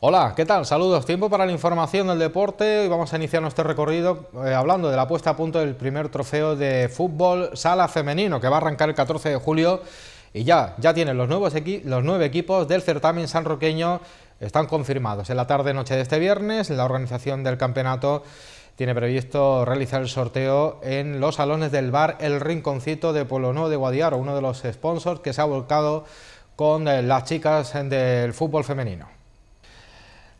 Hola, ¿qué tal? Saludos. Tiempo para la información del deporte. Hoy vamos a iniciar nuestro recorrido eh, hablando de la puesta a punto del primer trofeo de fútbol sala femenino que va a arrancar el 14 de julio. Y ya, ya tienen los, nuevos los nueve equipos del certamen sanroqueño. Están confirmados en la tarde-noche de este viernes. en La organización del campeonato tiene previsto realizar el sorteo en los salones del bar El Rinconcito de Pueblo Nuevo de Guadiaro, uno de los sponsors que se ha volcado con eh, las chicas del fútbol femenino.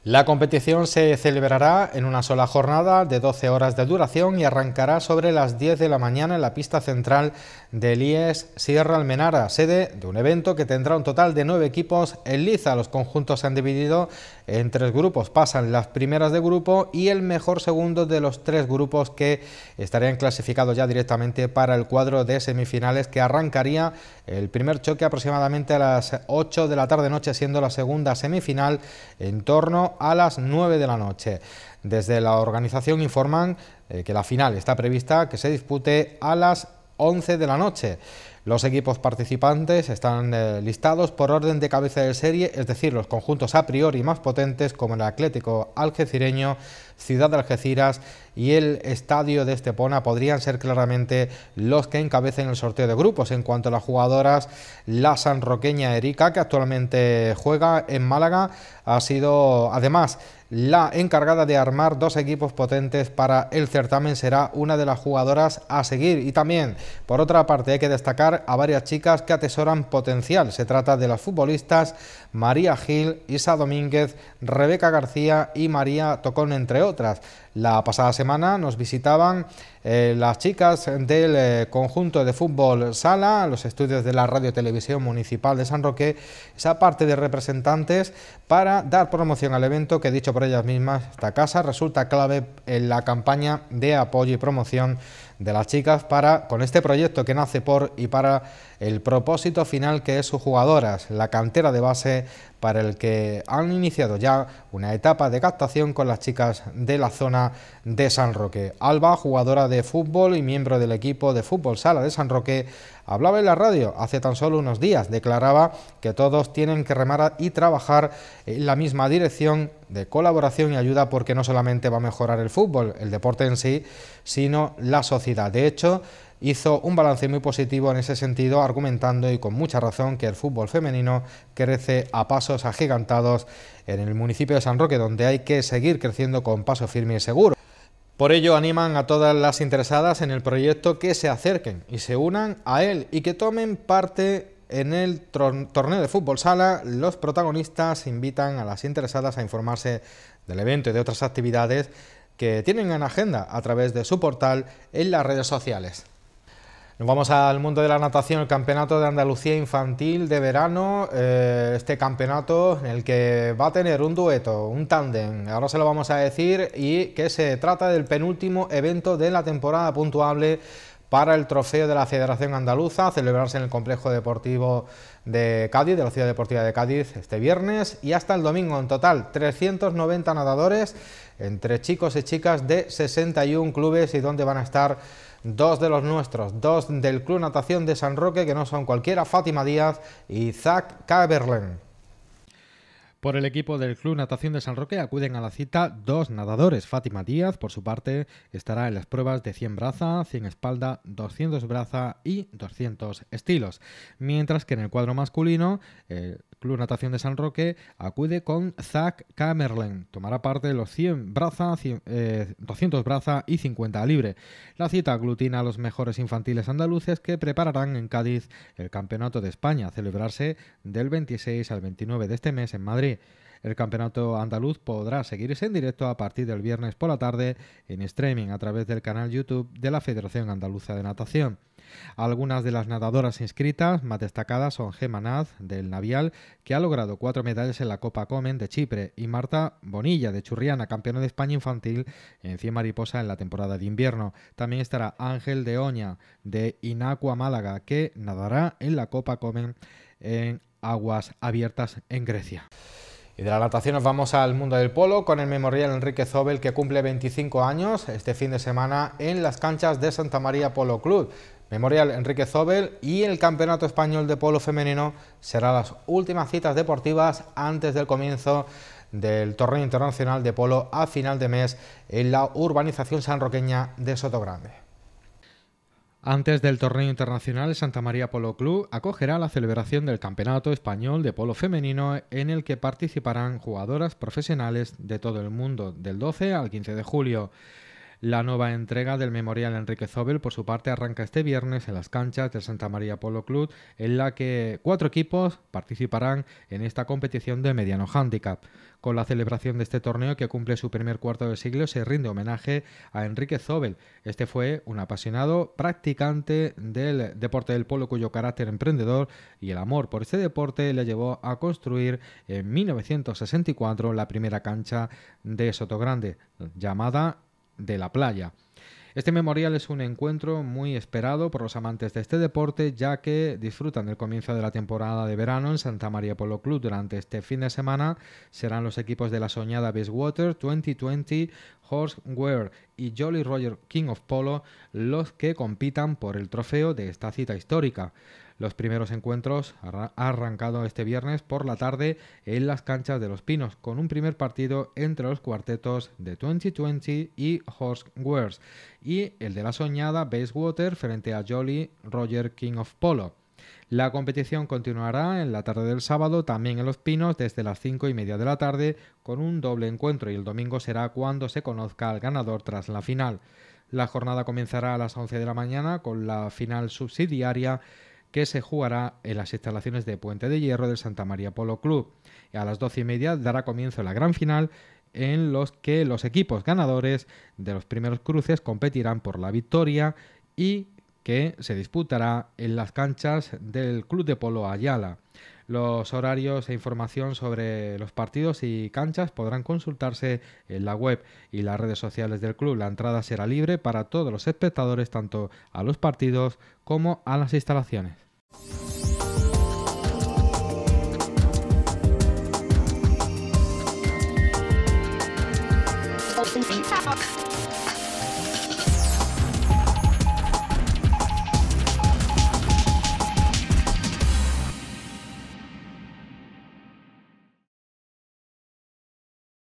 La competición se celebrará en una sola jornada de 12 horas de duración y arrancará sobre las 10 de la mañana en la pista central del IES Sierra Almenara, sede de un evento que tendrá un total de nueve equipos en liza. Los conjuntos se han dividido en tres grupos, pasan las primeras de grupo y el mejor segundo de los tres grupos que estarían clasificados ya directamente para el cuadro de semifinales que arrancaría el primer choque aproximadamente a las 8 de la tarde-noche, siendo la segunda semifinal en torno a las 9 de la noche. Desde la organización informan eh, que la final está prevista que se dispute a las 11 de la noche. Los equipos participantes están eh, listados por orden de cabeza de serie, es decir, los conjuntos a priori más potentes como el Atlético Algecireño, Ciudad de Algeciras y el Estadio de Estepona podrían ser claramente los que encabecen el sorteo de grupos. En cuanto a las jugadoras, la sanroqueña Erika, que actualmente juega en Málaga, ha sido además la encargada de armar dos equipos potentes para el certamen, será una de las jugadoras a seguir. Y también, por otra parte, hay que destacar a varias chicas que atesoran potencial. Se trata de las futbolistas María Gil, Isa Domínguez, Rebeca García y María Tocón, entre otras. La pasada semana nos visitaban eh, las chicas del eh, conjunto de fútbol sala, los estudios de la Radio Televisión Municipal de San Roque, esa parte de representantes para dar promoción al evento que, dicho por ellas mismas, esta casa resulta clave en la campaña de apoyo y promoción de las chicas para con este proyecto que nace por y para el propósito final que es sus jugadoras, la cantera de base para el que han iniciado ya una etapa de captación con las chicas de la zona de San Roque. Alba, jugadora de de fútbol y miembro del equipo de fútbol sala de San Roque, hablaba en la radio hace tan solo unos días. Declaraba que todos tienen que remar y trabajar en la misma dirección de colaboración y ayuda porque no solamente va a mejorar el fútbol, el deporte en sí, sino la sociedad. De hecho, hizo un balance muy positivo en ese sentido, argumentando y con mucha razón que el fútbol femenino crece a pasos agigantados en el municipio de San Roque, donde hay que seguir creciendo con paso firme y seguro. Por ello animan a todas las interesadas en el proyecto que se acerquen y se unan a él y que tomen parte en el torneo de fútbol sala. Los protagonistas invitan a las interesadas a informarse del evento y de otras actividades que tienen en agenda a través de su portal en las redes sociales vamos al mundo de la natación, el Campeonato de Andalucía Infantil de Verano, eh, este campeonato en el que va a tener un dueto, un tándem, ahora se lo vamos a decir, y que se trata del penúltimo evento de la temporada puntuable para el trofeo de la Federación Andaluza, celebrarse en el Complejo Deportivo de Cádiz, de la Ciudad Deportiva de Cádiz, este viernes y hasta el domingo. En total, 390 nadadores, entre chicos y chicas de 61 clubes y donde van a estar dos de los nuestros, dos del Club Natación de San Roque, que no son cualquiera, Fátima Díaz y Zach Caberlen. Por el equipo del Club Natación de San Roque acuden a la cita dos nadadores. Fátima Díaz, por su parte, estará en las pruebas de 100 braza, 100 espalda, 200 braza y 200 estilos. Mientras que en el cuadro masculino, eh, Club Natación de San Roque acude con Zach Camerlen. Tomará parte los 100 200 eh, braza y 50 libre. La cita aglutina a los mejores infantiles andaluces que prepararán en Cádiz el Campeonato de España, a celebrarse del 26 al 29 de este mes en Madrid. El campeonato andaluz podrá seguirse en directo a partir del viernes por la tarde en streaming a través del canal YouTube de la Federación Andaluza de Natación. Algunas de las nadadoras inscritas más destacadas son Gemma Naz, del Navial, que ha logrado cuatro medallas en la Copa Comen de Chipre, y Marta Bonilla, de Churriana, campeona de España infantil en Cien mariposa en la temporada de invierno. También estará Ángel de Oña, de Inacua Málaga, que nadará en la Copa Comen en aguas abiertas en Grecia. Y de la natación nos vamos al mundo del polo con el Memorial Enrique Zobel que cumple 25 años este fin de semana en las canchas de Santa María Polo Club. Memorial Enrique Zobel y el Campeonato Español de Polo Femenino serán las últimas citas deportivas antes del comienzo del torneo internacional de polo a final de mes en la urbanización sanroqueña de Sotogrande. Antes del torneo internacional, Santa María Polo Club acogerá la celebración del Campeonato Español de Polo Femenino en el que participarán jugadoras profesionales de todo el mundo del 12 al 15 de julio. La nueva entrega del Memorial Enrique Zobel, por su parte, arranca este viernes en las canchas del Santa María Polo Club, en la que cuatro equipos participarán en esta competición de mediano handicap. Con la celebración de este torneo que cumple su primer cuarto de siglo, se rinde homenaje a Enrique Zobel. Este fue un apasionado practicante del deporte del polo cuyo carácter emprendedor y el amor por este deporte le llevó a construir en 1964 la primera cancha de Soto Sotogrande, llamada de la playa. Este memorial es un encuentro muy esperado por los amantes de este deporte ya que disfrutan del comienzo de la temporada de verano en Santa María Polo Club. Durante este fin de semana serán los equipos de la soñada Water 2020, Horse y Jolly Roger King of Polo los que compitan por el trofeo de esta cita histórica. Los primeros encuentros ha arrancado este viernes por la tarde en las canchas de Los Pinos, con un primer partido entre los cuartetos de 2020 y Horse Wars, y el de la soñada Basewater, frente a Jolly Roger King of Polo. La competición continuará en la tarde del sábado, también en Los Pinos, desde las 5 y media de la tarde, con un doble encuentro y el domingo será cuando se conozca al ganador tras la final. La jornada comenzará a las 11 de la mañana con la final subsidiaria que se jugará en las instalaciones de Puente de Hierro del Santa María Polo Club. a las doce y media dará comienzo la gran final en los que los equipos ganadores de los primeros cruces competirán por la victoria y que se disputará en las canchas del Club de Polo Ayala. Los horarios e información sobre los partidos y canchas podrán consultarse en la web y las redes sociales del club. La entrada será libre para todos los espectadores, tanto a los partidos como a las instalaciones. Open